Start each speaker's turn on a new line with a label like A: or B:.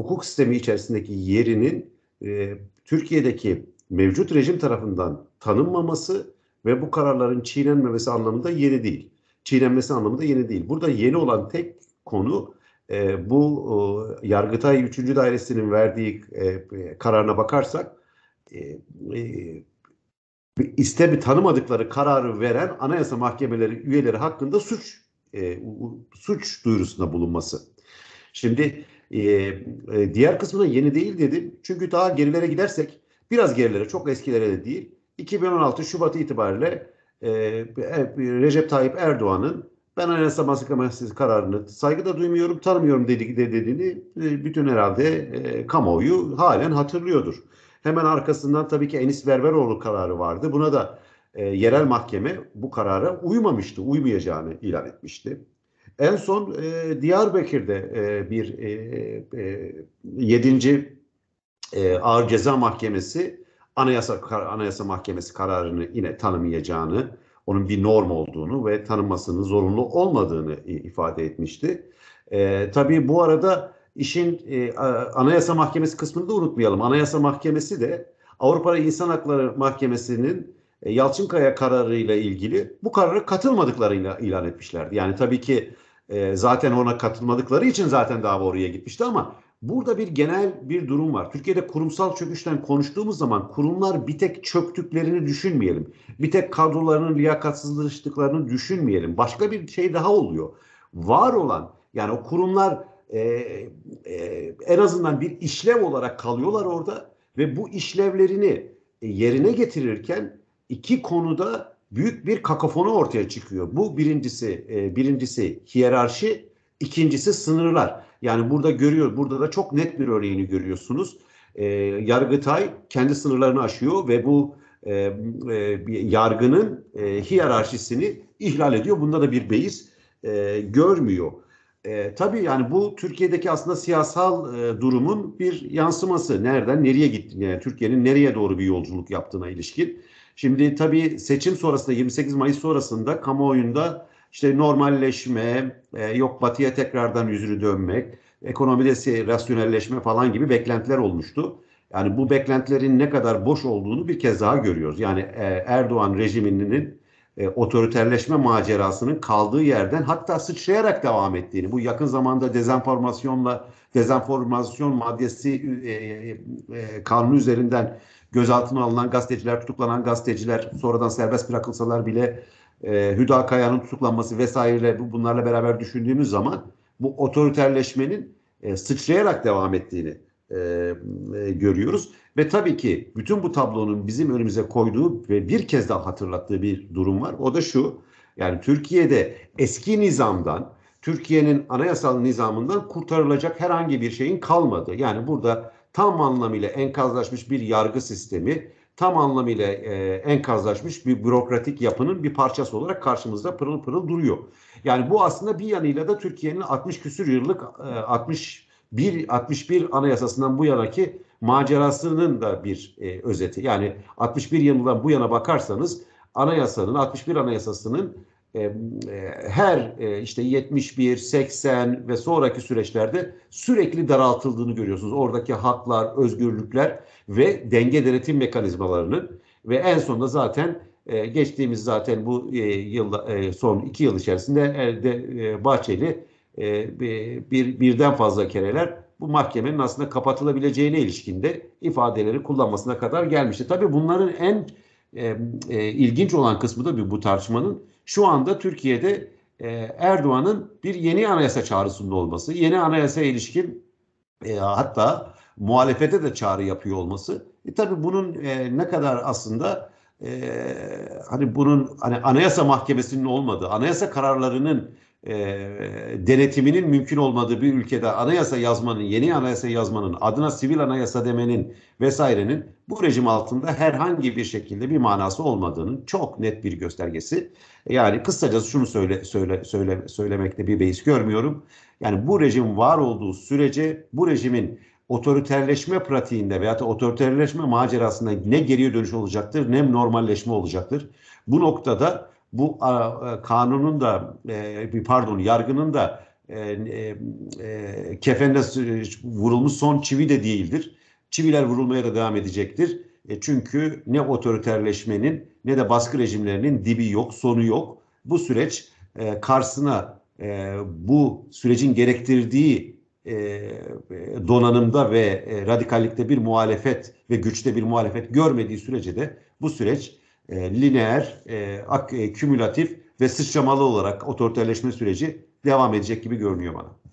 A: hukuk sistemi içerisindeki yerinin e, Türkiye'deki mevcut rejim tarafından tanınmaması ve bu kararların çiğnenmemesi anlamında yeni değil. Çiğnenmesi anlamında yeni değil. Burada yeni olan tek konu e, bu e, Yargıtay 3. Dairesi'nin verdiği e, e, kararına bakarsak e, e, istemi tanımadıkları kararı veren anayasa mahkemeleri üyeleri hakkında suç e, suç duyurusunda bulunması. Şimdi ee, e, diğer kısmı da yeni değil dedim. Çünkü daha gerilere gidersek biraz gerilere çok eskilere de değil 2016 Şubat itibariyle e, e, Recep Tayyip Erdoğan'ın ben Anayasa Mahkemesi kararını saygıda duymuyorum, tanımıyorum dedi, dediğini bütün herhalde e, kamuoyu halen hatırlıyordur. Hemen arkasından tabii ki Enis Berberoğlu kararı vardı. Buna da e, yerel mahkeme bu karara uymamıştı, uymayacağını ilan etmişti. En son e, Diyarbakır'da e, bir e, e, 7. E, Ağır Ceza Mahkemesi Anayasa Anayasa Mahkemesi kararını yine tanımayacağını, onun bir norm olduğunu ve tanınmasının zorunlu olmadığını ifade etmişti. E, tabii bu arada işin e, Anayasa Mahkemesi kısmını da unutmayalım. Anayasa Mahkemesi de Avrupa İnsan Hakları Mahkemesi'nin e, Yalçınkaya kararıyla ilgili bu karara katılmadıklarını ilan etmişlerdi. Yani tabii ki e, zaten ona katılmadıkları için zaten dava oraya gitmişti ama burada bir genel bir durum var. Türkiye'de kurumsal çöküşten konuştuğumuz zaman kurumlar bir tek çöktüklerini düşünmeyelim. Bir tek kadrolarının liyakatsızlaştıklarını düşünmeyelim. Başka bir şey daha oluyor. Var olan yani o kurumlar e, e, en azından bir işlev olarak kalıyorlar orada ve bu işlevlerini e, yerine getirirken iki konuda büyük bir kakafonu ortaya çıkıyor. Bu birincisi e, birincisi hiyerarşi, ikincisi sınırlar. Yani burada görüyor, burada da çok net bir örneğini görüyorsunuz. E, Yargıtay kendi sınırlarını aşıyor ve bu e, e, yargının e, hiyerarşisini ihlal ediyor. Bunda da bir beis e, görmüyor. E, tabii yani bu Türkiye'deki aslında siyasal e, durumun bir yansıması. Nereden nereye gitti? Yani Türkiye'nin nereye doğru bir yolculuk yaptığına ilişkin. Şimdi tabii seçim sonrasında 28 Mayıs sonrasında kamuoyunda işte normalleşme, e, yok batıya tekrardan yüzünü dönmek, ekonomide rasyonelleşme falan gibi beklentiler olmuştu. Yani bu beklentilerin ne kadar boş olduğunu bir kez daha görüyoruz. Yani e, Erdoğan rejiminin e, otoriterleşme macerasının kaldığı yerden hatta sıçrayarak devam ettiğini, bu yakın zamanda dezenformasyonla dezenformasyon maddesi e, e, e kanunu üzerinden gözaltına alınan gazeteciler, tutuklanan gazeteciler sonradan serbest bırakılsalar bile e, Hüda Kaya'nın tutuklanması vesaire bunlarla beraber düşündüğümüz zaman bu otoriterleşmenin e, sıçrayarak devam ettiğini e, görüyoruz. Ve tabii ki bütün bu tablonun bizim önümüze koyduğu ve bir kez daha hatırlattığı bir durum var. O da şu, yani Türkiye'de eski nizamdan, Türkiye'nin anayasal nizamından kurtarılacak herhangi bir şeyin kalmadı. Yani burada tam anlamıyla enkazlaşmış bir yargı sistemi, tam anlamıyla e, enkazlaşmış bir bürokratik yapının bir parçası olarak karşımızda pırıl pırıl duruyor. Yani bu aslında bir yanıyla da Türkiye'nin 60 küsür yıllık, e, 60 1 61 Anayasasından bu yanaki macerasının da bir e, özeti. Yani 61 yılından bu yana bakarsanız anayasanın 61 Anayasasının e, e, her e, işte 71, 80 ve sonraki süreçlerde sürekli daraltıldığını görüyorsunuz. Oradaki haklar, özgürlükler ve denge denetim mekanizmalarının ve en sonunda zaten e, geçtiğimiz zaten bu e, yıl e, son iki yıl içerisinde e, de, e, Bahçeli e, bir birden fazla kereler bu mahkemenin aslında kapatılabileceğine ilişkinde ifadeleri kullanmasına kadar gelmişti. Tabii bunların en e, e, ilginç olan kısmı da bir bu tartışmanın şu anda Türkiye'de e, Erdoğan'ın bir yeni anayasa çağrısında olması, yeni anayasa ilişkin e, hatta muhalefete de çağrı yapıyor olması. E, tabii bunun e, ne kadar aslında e, hani bunun hani anayasa mahkemesinin olmadığı, anayasa kararlarının e, denetiminin mümkün olmadığı bir ülkede anayasa yazmanın, yeni anayasa yazmanın, adına sivil anayasa demenin vesairenin bu rejim altında herhangi bir şekilde bir manası olmadığının çok net bir göstergesi. Yani kısacası şunu söyle, söyle, söyle söylemekte bir beis görmüyorum. Yani bu rejim var olduğu sürece bu rejimin otoriterleşme pratiğinde veya da otoriterleşme macerasında ne geriye dönüş olacaktır ne normalleşme olacaktır. Bu noktada bu e, kanunun da e, bir pardon yargının da e, kefenle vurulmuş son çivi de değildir. Çiviler vurulmaya da devam edecektir. Çünkü ne otoriterleşmenin ne de baskı rejimlerinin dibi yok, sonu yok. Bu süreç karşısına bu sürecin gerektirdiği donanımda ve radikallikte bir muhalefet ve güçte bir muhalefet görmediği sürece de bu süreç e, lineer, e, ak, e, kümülatif ve sıçramalı olarak otoriterleşme süreci devam edecek gibi görünüyor bana.